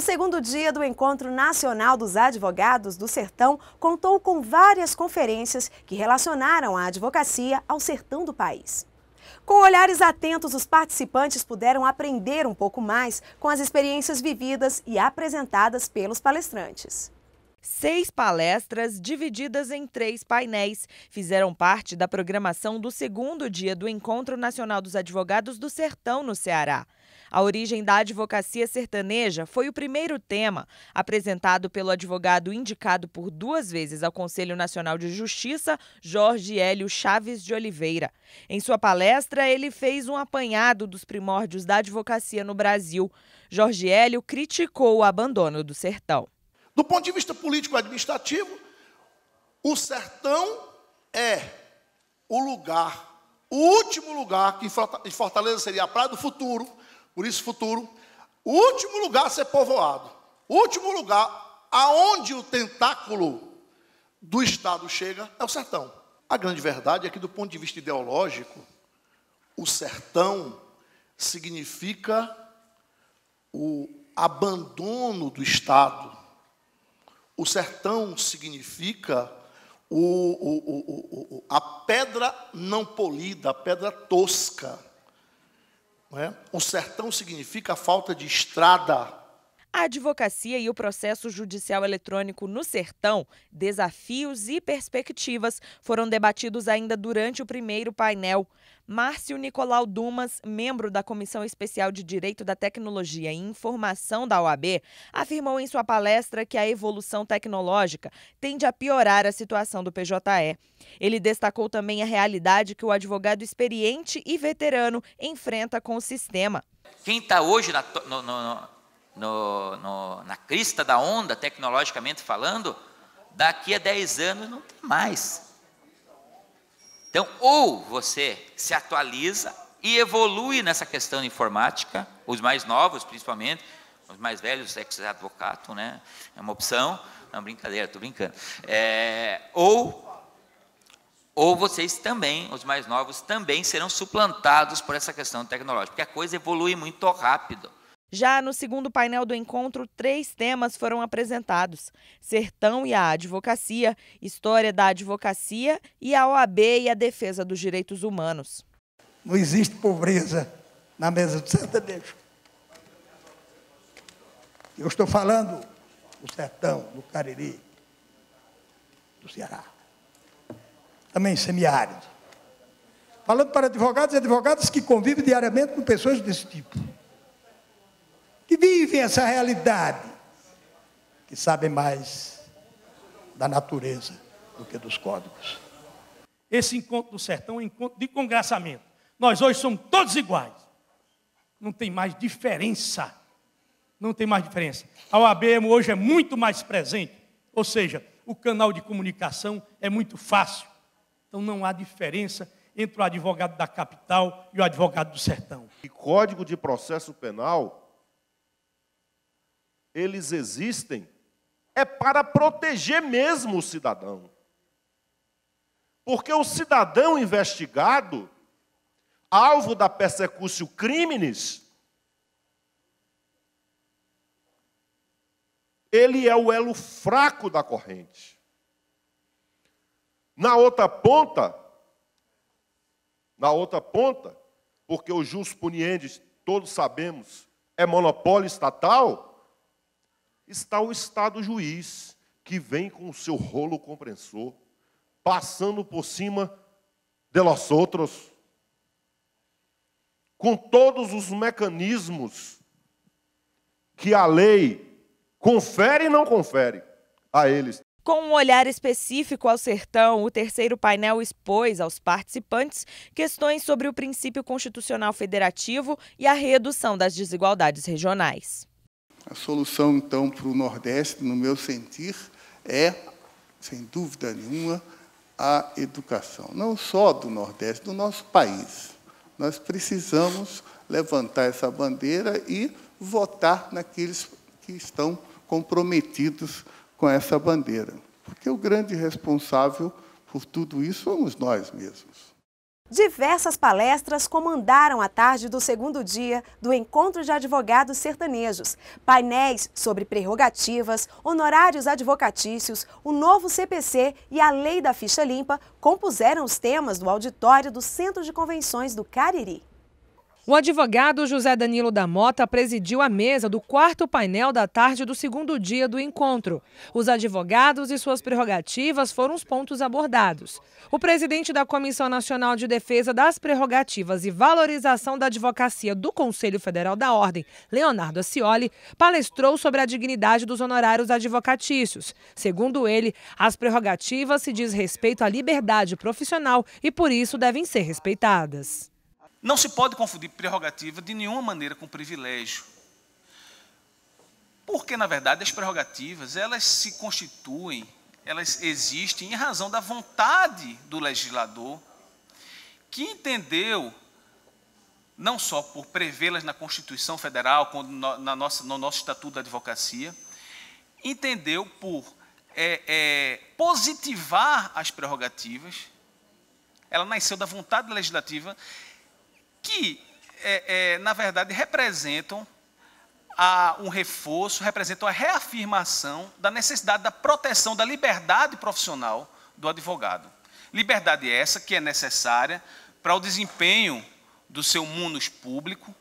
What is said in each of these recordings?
O segundo dia do Encontro Nacional dos Advogados do Sertão contou com várias conferências que relacionaram a advocacia ao sertão do país. Com olhares atentos, os participantes puderam aprender um pouco mais com as experiências vividas e apresentadas pelos palestrantes. Seis palestras, divididas em três painéis, fizeram parte da programação do segundo dia do Encontro Nacional dos Advogados do Sertão, no Ceará. A origem da advocacia sertaneja foi o primeiro tema apresentado pelo advogado indicado por duas vezes ao Conselho Nacional de Justiça, Jorge Hélio Chaves de Oliveira. Em sua palestra, ele fez um apanhado dos primórdios da advocacia no Brasil. Jorge Hélio criticou o abandono do sertão. Do ponto de vista político-administrativo, o sertão é o lugar, o último lugar que em Fortaleza seria a praia do futuro, por isso futuro, o último lugar a ser povoado, o último lugar aonde o tentáculo do Estado chega é o sertão. A grande verdade é que, do ponto de vista ideológico, o sertão significa o abandono do Estado o sertão significa o, o, o, a pedra não polida, a pedra tosca. É? O sertão significa a falta de estrada. A advocacia e o processo judicial eletrônico no Sertão, desafios e perspectivas foram debatidos ainda durante o primeiro painel. Márcio Nicolau Dumas, membro da Comissão Especial de Direito da Tecnologia e Informação da OAB, afirmou em sua palestra que a evolução tecnológica tende a piorar a situação do PJE. Ele destacou também a realidade que o advogado experiente e veterano enfrenta com o sistema. Quem está hoje na, no, no, no no, no, na crista da onda, tecnologicamente falando, daqui a 10 anos não tem mais. Então, ou você se atualiza e evolui nessa questão de informática, os mais novos principalmente, os mais velhos, ex-advocato, né? É uma opção. Não, brincadeira, estou brincando. É, ou ou vocês também, os mais novos, também serão suplantados por essa questão tecnológica, porque a coisa evolui muito rápido. Já no segundo painel do encontro, três temas foram apresentados: Sertão e a Advocacia, História da Advocacia e a OAB e a Defesa dos Direitos Humanos. Não existe pobreza na mesa do sertanejo. Eu estou falando do sertão, do Cariri, do Ceará. Também semiárido. Falando para advogados e advogadas que convivem diariamente com pessoas desse tipo que vivem essa realidade, que sabem mais da natureza do que dos códigos. Esse encontro do sertão é um encontro de congraçamento. Nós hoje somos todos iguais. Não tem mais diferença. Não tem mais diferença. A OAB hoje é muito mais presente. Ou seja, o canal de comunicação é muito fácil. Então não há diferença entre o advogado da capital e o advogado do sertão. E Código de Processo Penal eles existem é para proteger mesmo o cidadão. Porque o cidadão investigado, alvo da persecução crimes, ele é o elo fraco da corrente. Na outra ponta, na outra ponta, porque o jus puniendi, todos sabemos, é monopólio estatal, está o Estado juiz, que vem com o seu rolo compressor, passando por cima de nós outros, com todos os mecanismos que a lei confere e não confere a eles. Com um olhar específico ao sertão, o terceiro painel expôs aos participantes questões sobre o princípio constitucional federativo e a redução das desigualdades regionais. A solução, então, para o Nordeste, no meu sentir, é, sem dúvida nenhuma, a educação. Não só do Nordeste, do nosso país. Nós precisamos levantar essa bandeira e votar naqueles que estão comprometidos com essa bandeira. Porque o grande responsável por tudo isso somos nós mesmos. Diversas palestras comandaram a tarde do segundo dia do Encontro de Advogados Sertanejos. Painéis sobre prerrogativas, honorários advocatícios, o novo CPC e a Lei da Ficha Limpa compuseram os temas do auditório do Centro de Convenções do Cariri. O advogado José Danilo da Mota presidiu a mesa do quarto painel da tarde do segundo dia do encontro. Os advogados e suas prerrogativas foram os pontos abordados. O presidente da Comissão Nacional de Defesa das Prerrogativas e Valorização da Advocacia do Conselho Federal da Ordem, Leonardo Ascioli, palestrou sobre a dignidade dos honorários advocatícios. Segundo ele, as prerrogativas se diz respeito à liberdade profissional e por isso devem ser respeitadas. Não se pode confundir prerrogativa de nenhuma maneira com privilégio. Porque, na verdade, as prerrogativas, elas se constituem, elas existem em razão da vontade do legislador, que entendeu, não só por prevê-las na Constituição Federal, na nossa, no nosso Estatuto da Advocacia, entendeu por é, é, positivar as prerrogativas, ela nasceu da vontade legislativa que, é, é, na verdade, representam a, um reforço, representam a reafirmação da necessidade da proteção da liberdade profissional do advogado. Liberdade essa que é necessária para o desempenho do seu munus público,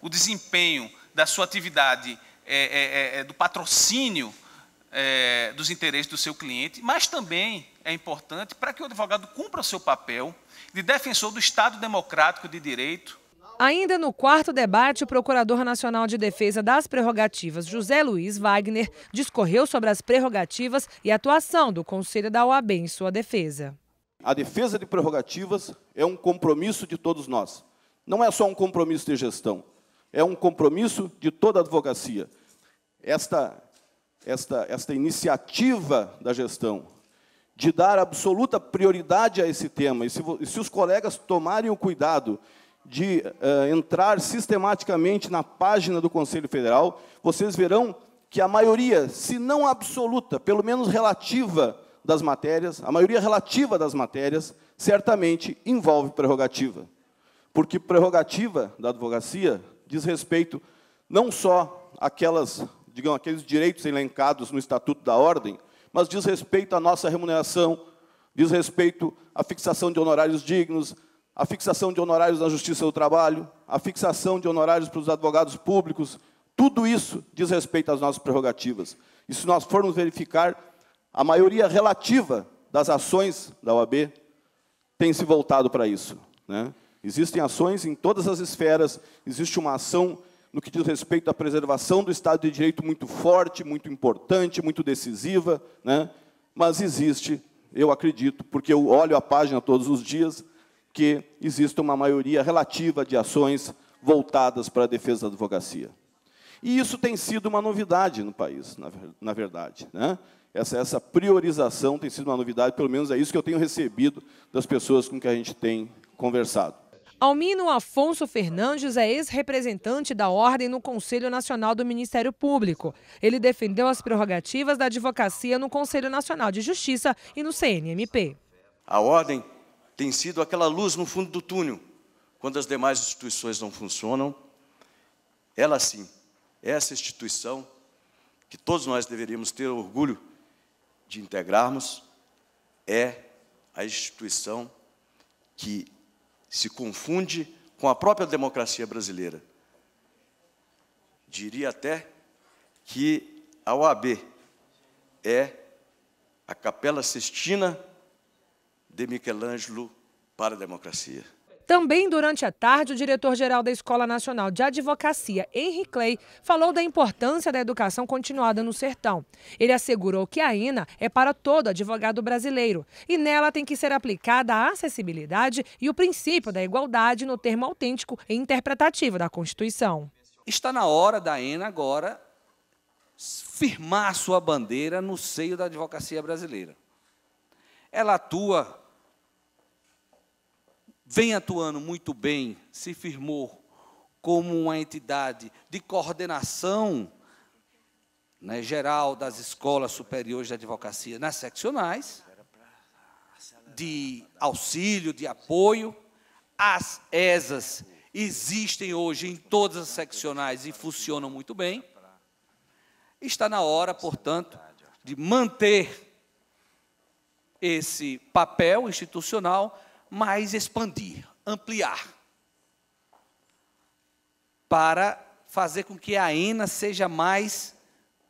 o desempenho da sua atividade, é, é, é, é do patrocínio dos interesses do seu cliente, mas também é importante para que o advogado cumpra o seu papel de defensor do Estado democrático de direito. Ainda no quarto debate, o Procurador Nacional de Defesa das Prerrogativas, José Luiz Wagner, discorreu sobre as prerrogativas e atuação do Conselho da OAB em sua defesa. A defesa de prerrogativas é um compromisso de todos nós. Não é só um compromisso de gestão, é um compromisso de toda a advocacia. Esta, esta, esta iniciativa da gestão, de dar absoluta prioridade a esse tema. E se, se os colegas tomarem o cuidado de uh, entrar sistematicamente na página do Conselho Federal, vocês verão que a maioria, se não absoluta, pelo menos relativa das matérias, a maioria relativa das matérias, certamente envolve prerrogativa. Porque prerrogativa da advocacia diz respeito não só àquelas, digamos, aqueles direitos elencados no Estatuto da Ordem, mas diz respeito à nossa remuneração, diz respeito à fixação de honorários dignos, à fixação de honorários na Justiça do Trabalho, à fixação de honorários para os advogados públicos, tudo isso diz respeito às nossas prerrogativas. E se nós formos verificar, a maioria relativa das ações da OAB tem se voltado para isso. Né? Existem ações em todas as esferas, existe uma ação no que diz respeito à preservação do Estado de Direito muito forte, muito importante, muito decisiva, né? mas existe, eu acredito, porque eu olho a página todos os dias, que existe uma maioria relativa de ações voltadas para a defesa da advocacia. E isso tem sido uma novidade no país, na, na verdade. Né? Essa, essa priorização tem sido uma novidade, pelo menos é isso que eu tenho recebido das pessoas com que a gente tem conversado. Almino Afonso Fernandes é ex-representante da Ordem no Conselho Nacional do Ministério Público. Ele defendeu as prerrogativas da advocacia no Conselho Nacional de Justiça e no CNMP. A Ordem tem sido aquela luz no fundo do túnel. Quando as demais instituições não funcionam, ela sim, essa instituição que todos nós deveríamos ter orgulho de integrarmos, é a instituição que se confunde com a própria democracia brasileira. Diria até que a OAB é a Capela Sistina de Michelangelo para a democracia. Também durante a tarde, o diretor-geral da Escola Nacional de Advocacia, Henry Clay, falou da importância da educação continuada no sertão. Ele assegurou que a INA é para todo advogado brasileiro e nela tem que ser aplicada a acessibilidade e o princípio da igualdade no termo autêntico e interpretativo da Constituição. Está na hora da INA agora firmar sua bandeira no seio da advocacia brasileira. Ela atua vem atuando muito bem, se firmou como uma entidade de coordenação né, geral das escolas superiores de advocacia nas seccionais, de auxílio, de apoio. As ESAs existem hoje em todas as seccionais e funcionam muito bem. Está na hora, portanto, de manter esse papel institucional mas expandir, ampliar, para fazer com que a ENA seja mais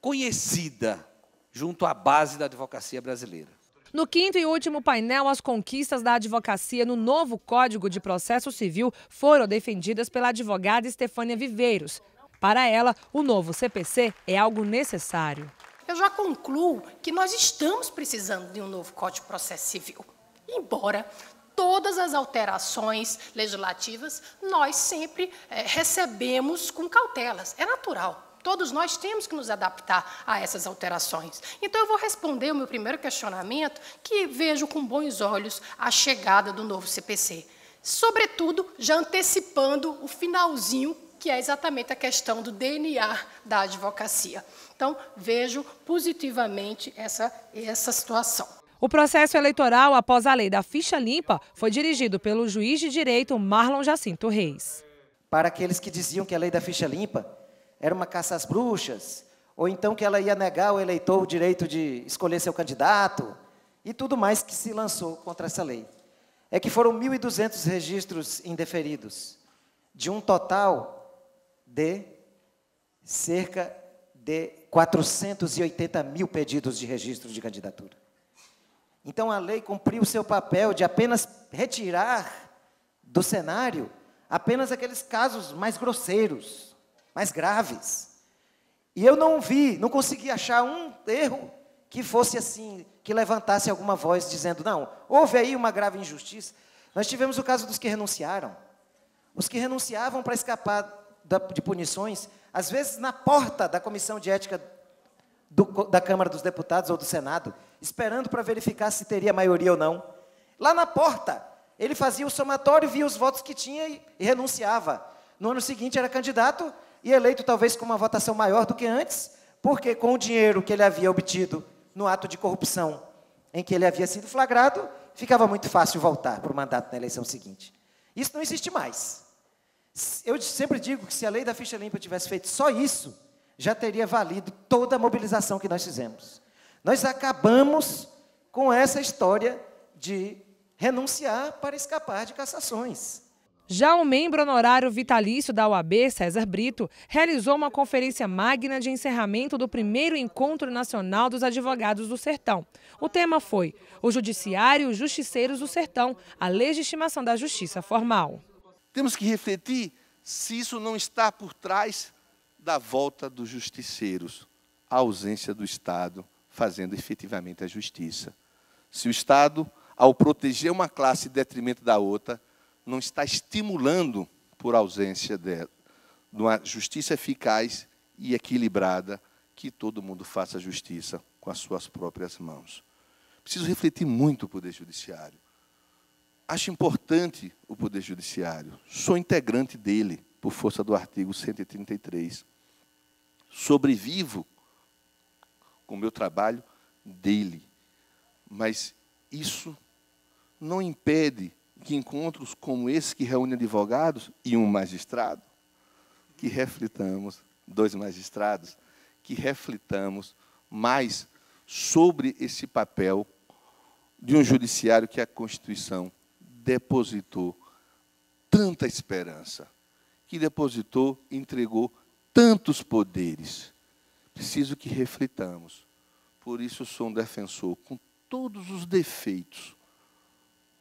conhecida junto à base da advocacia brasileira. No quinto e último painel, as conquistas da advocacia no novo Código de Processo Civil foram defendidas pela advogada Estefânia Viveiros. Para ela, o novo CPC é algo necessário. Eu já concluo que nós estamos precisando de um novo Código de Processo Civil. Embora todas as alterações legislativas, nós sempre é, recebemos com cautelas. É natural. Todos nós temos que nos adaptar a essas alterações. Então, eu vou responder o meu primeiro questionamento, que vejo com bons olhos a chegada do novo CPC. Sobretudo, já antecipando o finalzinho, que é exatamente a questão do DNA da advocacia. Então, vejo positivamente essa, essa situação. O processo eleitoral após a lei da ficha limpa foi dirigido pelo juiz de direito Marlon Jacinto Reis. Para aqueles que diziam que a lei da ficha limpa era uma caça às bruxas, ou então que ela ia negar ao eleitor o direito de escolher seu candidato, e tudo mais que se lançou contra essa lei. É que foram 1.200 registros indeferidos, de um total de cerca de 480 mil pedidos de registro de candidatura. Então a lei cumpriu o seu papel de apenas retirar do cenário apenas aqueles casos mais grosseiros, mais graves. E eu não vi, não consegui achar um erro que fosse assim, que levantasse alguma voz dizendo: não, houve aí uma grave injustiça. Nós tivemos o caso dos que renunciaram. Os que renunciavam para escapar de punições, às vezes na porta da comissão de ética do, da Câmara dos Deputados ou do Senado esperando para verificar se teria maioria ou não. Lá na porta, ele fazia o somatório, via os votos que tinha e, e renunciava. No ano seguinte era candidato e eleito talvez com uma votação maior do que antes, porque com o dinheiro que ele havia obtido no ato de corrupção em que ele havia sido flagrado, ficava muito fácil voltar para o mandato na eleição seguinte. Isso não existe mais. Eu sempre digo que se a lei da ficha limpa tivesse feito só isso, já teria valido toda a mobilização que nós fizemos. Nós acabamos com essa história de renunciar para escapar de cassações. Já o membro honorário vitalício da OAB, César Brito, realizou uma conferência magna de encerramento do primeiro Encontro Nacional dos Advogados do Sertão. O tema foi O Judiciário e os Justiceiros do Sertão, a legitimação da justiça formal. Temos que refletir se isso não está por trás da volta dos justiceiros, a ausência do Estado, fazendo efetivamente a justiça. Se o Estado, ao proteger uma classe em detrimento da outra, não está estimulando, por ausência de, uma justiça eficaz e equilibrada, que todo mundo faça justiça com as suas próprias mãos. Preciso refletir muito o Poder Judiciário. Acho importante o Poder Judiciário. Sou integrante dele, por força do artigo 133. Sobrevivo com o meu trabalho dele. Mas isso não impede que encontros como esse que reúne advogados e um magistrado, que reflitamos, dois magistrados, que reflitamos mais sobre esse papel de um judiciário que a Constituição depositou tanta esperança, que depositou, entregou tantos poderes preciso que reflitamos. Por isso sou um defensor, com todos os defeitos,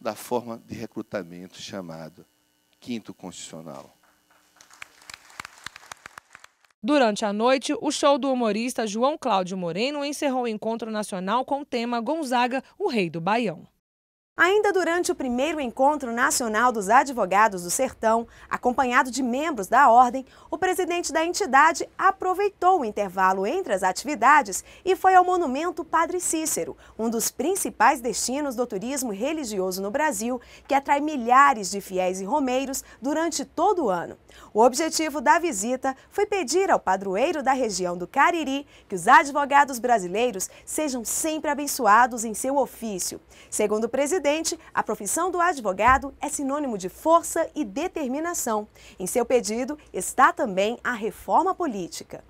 da forma de recrutamento chamada quinto constitucional. Durante a noite, o show do humorista João Cláudio Moreno encerrou o encontro nacional com o tema Gonzaga, o Rei do Baião. Ainda durante o primeiro encontro nacional dos advogados do Sertão, acompanhado de membros da ordem, o presidente da entidade aproveitou o intervalo entre as atividades e foi ao Monumento Padre Cícero, um dos principais destinos do turismo religioso no Brasil, que atrai milhares de fiéis e romeiros durante todo o ano. O objetivo da visita foi pedir ao padroeiro da região do Cariri que os advogados brasileiros sejam sempre abençoados em seu ofício. Segundo o presidente, presidente, a profissão do advogado é sinônimo de força e determinação. Em seu pedido está também a reforma política.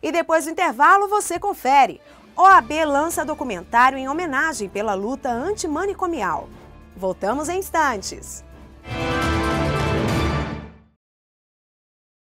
E depois do intervalo você confere. OAB lança documentário em homenagem pela luta antimanicomial. Voltamos em instantes.